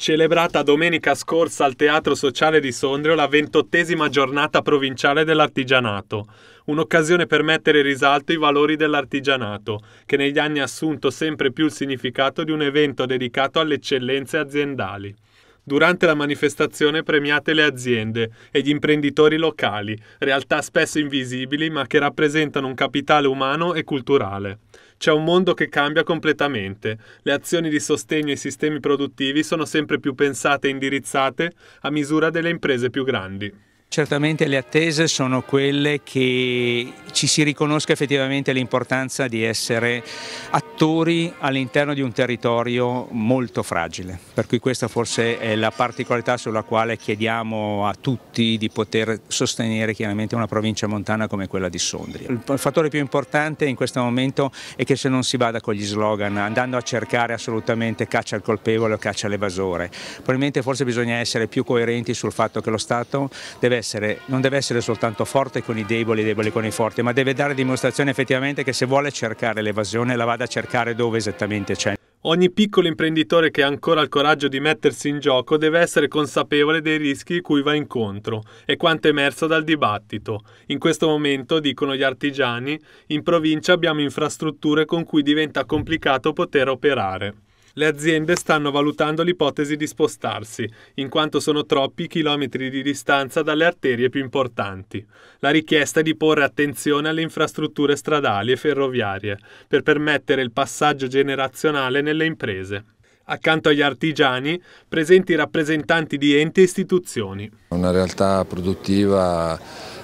Celebrata domenica scorsa al Teatro Sociale di Sondrio la ventottesima giornata provinciale dell'artigianato, un'occasione per mettere in risalto i valori dell'artigianato, che negli anni ha assunto sempre più il significato di un evento dedicato alle eccellenze aziendali. Durante la manifestazione premiate le aziende e gli imprenditori locali, realtà spesso invisibili ma che rappresentano un capitale umano e culturale. C'è un mondo che cambia completamente. Le azioni di sostegno ai sistemi produttivi sono sempre più pensate e indirizzate a misura delle imprese più grandi. Certamente le attese sono quelle che ci si riconosca effettivamente l'importanza di essere attivi attori all'interno di un territorio molto fragile, per cui questa forse è la particolarità sulla quale chiediamo a tutti di poter sostenere chiaramente una provincia montana come quella di Sondrio. Il fattore più importante in questo momento è che se non si vada con gli slogan, andando a cercare assolutamente caccia al colpevole o caccia all'evasore, probabilmente forse bisogna essere più coerenti sul fatto che lo Stato deve essere, non deve essere soltanto forte con i deboli, deboli con i forti, ma deve dare dimostrazione effettivamente che se vuole cercare l'evasione la vada a cercare cercare dove esattamente c'è. Ogni piccolo imprenditore che ha ancora il coraggio di mettersi in gioco deve essere consapevole dei rischi cui va incontro e quanto è emerso dal dibattito. In questo momento, dicono gli artigiani, in provincia abbiamo infrastrutture con cui diventa complicato poter operare. Le aziende stanno valutando l'ipotesi di spostarsi, in quanto sono troppi i chilometri di distanza dalle arterie più importanti. La richiesta è di porre attenzione alle infrastrutture stradali e ferroviarie, per permettere il passaggio generazionale nelle imprese accanto agli artigiani, presenti rappresentanti di enti e istituzioni. Una realtà produttiva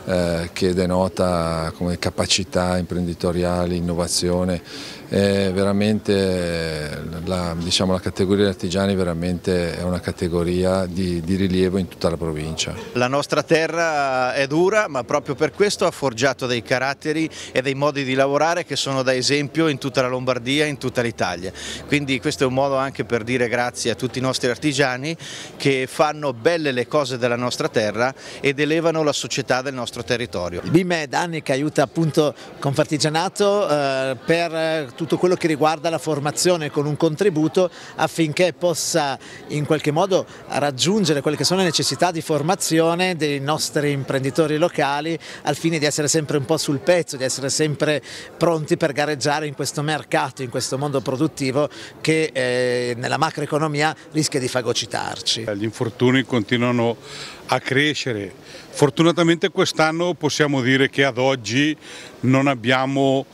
eh, che denota come capacità imprenditoriale, innovazione. È veramente la, diciamo, la categoria di artigiani veramente è una categoria di, di rilievo in tutta la provincia. La nostra terra è dura ma proprio per questo ha forgiato dei caratteri e dei modi di lavorare che sono da esempio in tutta la Lombardia, e in tutta l'Italia. Quindi questo è un modo anche per dire grazie a tutti i nostri artigiani che fanno belle le cose della nostra terra ed elevano la società del nostro nostro territorio. BIM è anni che aiuta appunto Confartigianato eh, per eh, tutto quello che riguarda la formazione con un contributo affinché possa in qualche modo raggiungere quelle che sono le necessità di formazione dei nostri imprenditori locali al fine di essere sempre un po' sul pezzo, di essere sempre pronti per gareggiare in questo mercato, in questo mondo produttivo che eh, nella macroeconomia rischia di fagocitarci. Gli infortuni continuano a crescere, fortunatamente quest'anno quest'anno possiamo dire che ad oggi non abbiamo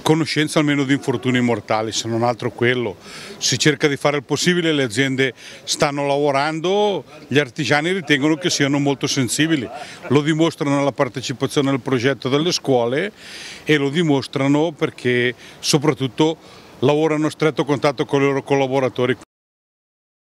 conoscenza almeno di infortuni mortali, se non altro quello. Si cerca di fare il possibile, le aziende stanno lavorando, gli artigiani ritengono che siano molto sensibili, lo dimostrano la partecipazione al progetto delle scuole e lo dimostrano perché soprattutto lavorano a stretto contatto con i loro collaboratori.